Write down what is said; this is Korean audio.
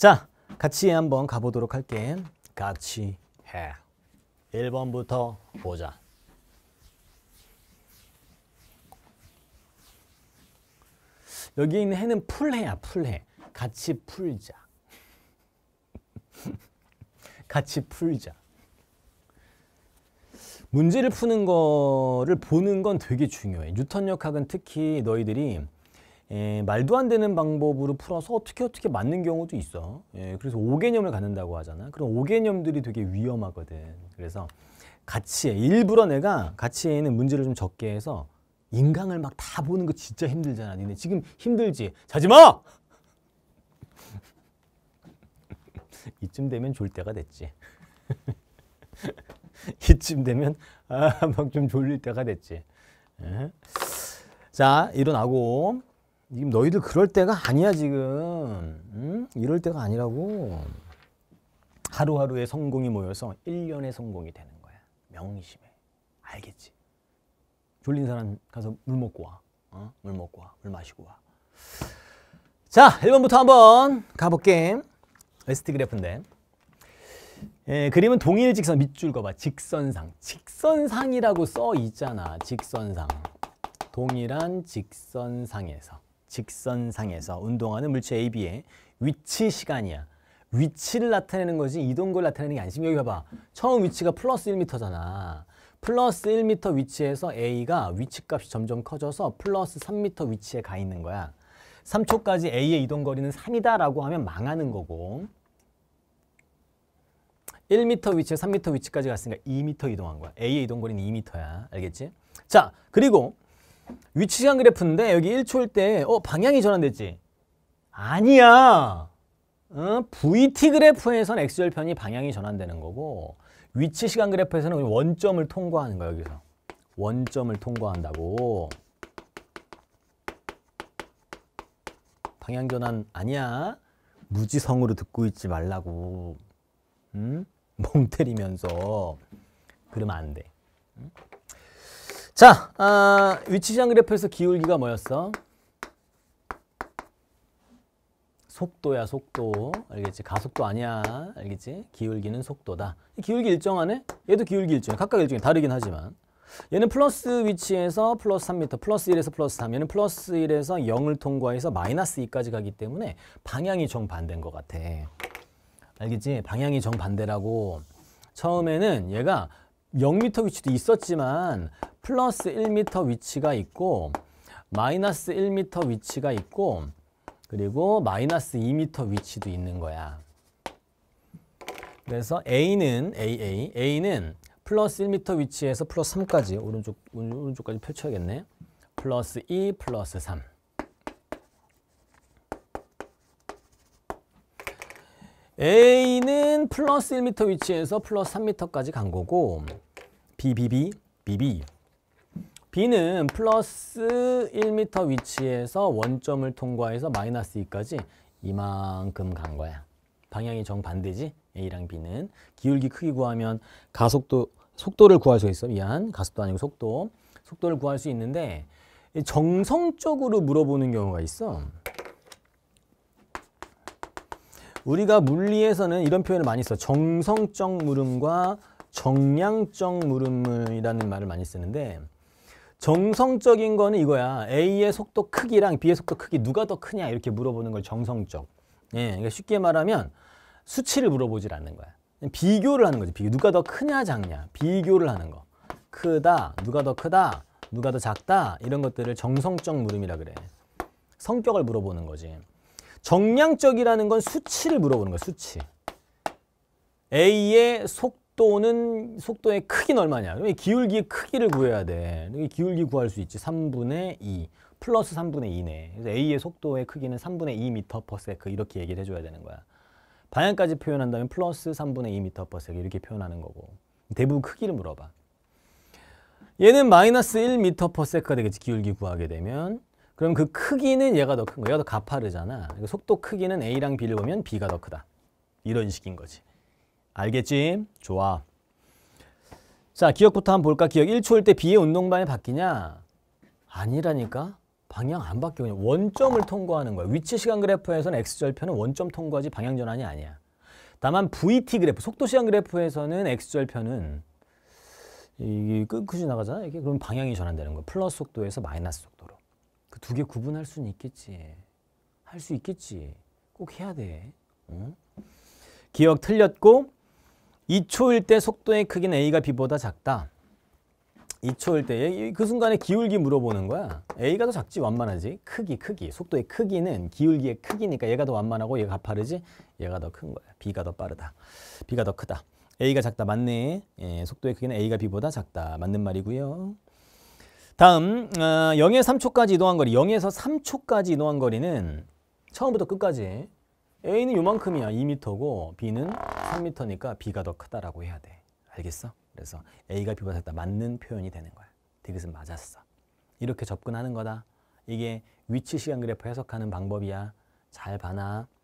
자, 같이 한번 가보도록 할게. 같이 해. 1번부터 보자. 여기 있는 해는 풀해야 풀해. 같이 풀자. 같이 풀자. 문제를 푸는 거를 보는 건 되게 중요해. 뉴턴 역학은 특히 너희들이 에, 예, 말도 안 되는 방법으로 풀어서 어떻게 어떻게 맞는 경우도 있어. 에, 예, 그래서 5개념을 갖는다고 하잖아. 그런 5개념들이 되게 위험하거든. 그래서 가치 일부러 내가 가치 있는 문제를 좀 적게 해서 인강을 막 다 보는 거 진짜 힘들잖아. 니네 지금 힘들지? 자지 마! 이쯤 되면 졸 때가 됐지. 이쯤 되면 아, 막좀 졸릴 때가 됐지. 에? 자, 일어나고 지금 너희들 그럴 때가 아니야 지금 응? 이럴 때가 아니라고 하루하루의 성공이 모여서 1년의 성공이 되는 거야 명심해 알겠지 졸린 사람 가서 물 먹고 와 어? 물 먹고 와물 마시고 와자 1번부터 한번 가볼게 웨스트 그래프인데 예, 그림은 동일 직선 밑줄 거봐 직선상 직선상이라고 써 있잖아 직선상 동일한 직선상에서 직선상에서 운동하는 물체 AB의 위치 시간이야. 위치를 나타내는 거지 이동걸 나타내는 게 아니지. 여기 봐봐. 처음 위치가 플러스 1m잖아. 플러스 1m 위치에서 A가 위치값이 점점 커져서 플러스 3m 위치에 가 있는 거야. 3초까지 A의 이동거리는 3이다 라고 하면 망하는 거고 1m 위치에 3m 위치까지 갔으니까 2m 이동한 거야. A의 이동거리는 2m야. 알겠지? 자, 그리고 위치 시간 그래프인데 여기 1초일 때 어, 방향이 전환됐지? 아니야. 어? VT 그래프에선 X절편이 방향이 전환되는 거고 위치 시간 그래프에서는 원점을 통과하는 거야 여기서. 원점을 통과한다고. 방향 전환 아니야. 무지성으로 듣고 있지 말라고. 응? 멍 때리면서 그러면 안 돼. 응? 자, 아, 위치장 그래프에서 기울기가 뭐였어? 속도야 속도 알겠지 가속도 아니야 알겠지 기울기는 속도다 기울기 일정하네 얘도 기울기 일정해 각각 일정이 다르긴 하지만 얘는 플러스 위치에서 플러스 3m 플러스 1에서 플러스 3 얘는 플러스 1에서 0을 통과해서 마이너스 2까지 가기 때문에 방향이 정반대인 것 같아 알겠지 방향이 정반대라고 처음에는 얘가 0m 위치도 있었지만 플러스 1m 위치가 있고 마이너스 1m 위치가 있고 그리고 마이너스 2m 위치도 있는 거야. 그래서 A는 AA, A는 플러스 1m 위치에서 플러스 3까지 오른쪽 오른쪽까지 펼쳐야겠네. 플러스 2, 플러스 3. A는 플러스 1m 위치에서 플러스 3m까지 간 거고 BBB, BB B는 플러스 1m 위치에서 원점을 통과해서 마이너스 2까지 이만큼 간 거야. 방향이 정반대지? A랑 B는. 기울기 크기 구하면 가속도, 속도를 구할 수 있어. 미안. 가속도 아니고 속도. 속도를 구할 수 있는데 정성적으로 물어보는 경우가 있어. 우리가 물리에서는 이런 표현을 많이 써. 정성적 물음과 정량적 물음이라는 말을 많이 쓰는데 정성적인 거는 이거야. A의 속도 크기랑 B의 속도 크기 누가 더 크냐 이렇게 물어보는 걸 정성적. 예, 그러니까 쉽게 말하면 수치를 물어보질 않는 거야. 비교를 하는 거지. 비교. 누가 더 크냐 작냐. 비교를 하는 거. 크다. 누가 더 크다. 누가 더 작다. 이런 것들을 정성적 물음이라 그래. 성격을 물어보는 거지. 정량적이라는 건 수치를 물어보는 거야. 수치. A의 속도 속도는 속도의 크기는 얼마냐? 기울기의 크기를 구해야 돼. 기울기 구할 수 있지. 3분의 2 플러스 3분의 2네. 그래서 A의 속도의 크기는 3분의 2 미터 퍼세크 이렇게 얘기를 해줘야 되는 거야. 방향까지 표현한다면 플러스 3분의 2 미터 퍼세크 이렇게 표현하는 거고 대부분 크기를 물어봐. 얘는 마이너스 1 미터 퍼세크가 되겠지. 기울기 구하게 되면. 그럼 그 크기는 얘가 더 큰 거야. 얘가 더 가파르잖아. 그러니까 속도 크기는 A랑 B를 보면 B가 더 크다. 이런 식인 거지. 알겠지? 좋아. 자, 기억부터 한번 볼까? 기억 1초일 때 B의 운동방향이 바뀌냐? 아니라니까? 방향 안 바뀌고 그냥 원점을 통과하는 거야. 위치 시간 그래프에서는 X절편은 원점 통과지 방향 전환이 아니야. 다만 VT 그래프, 속도 시간 그래프에서는 X절편은 이게 끊그지 나가잖아. 이게 그럼 방향이 전환되는 거야. 플러스 속도에서 마이너스 속도로. 그 두 개 구분할 수는 있겠지. 할 수 있겠지. 꼭 해야 돼. 응? 기억 틀렸고 2초일 때 속도의 크기는 A가 B보다 작다. 2초일 때 그 순간에 기울기 물어보는 거야. A가 더 작지 완만하지. 크기 크기 속도의 크기는 기울기의 크기니까 얘가 더 완만하고 얘가 가파르지. 얘가 더 큰 거야. B가 더 빠르다. B가 더 크다. A가 작다 맞네. 예, 속도의 크기는 A가 B보다 작다. 맞는 말이고요. 다음 어, 0에서 3초까지 이동한 거리 0에서 3초까지 이동한 거리는 처음부터 끝까지 A는 요만큼이야 2m고 B는 3m니까 B가 더 크다라고 해야 돼. 알겠어? 그래서 A가 B보다 작다 맞는 표현이 되는 거야. 디귿은 맞았어. 이렇게 접근하는 거다. 이게 위치 시간 그래프 해석하는 방법이야. 잘 봐놔.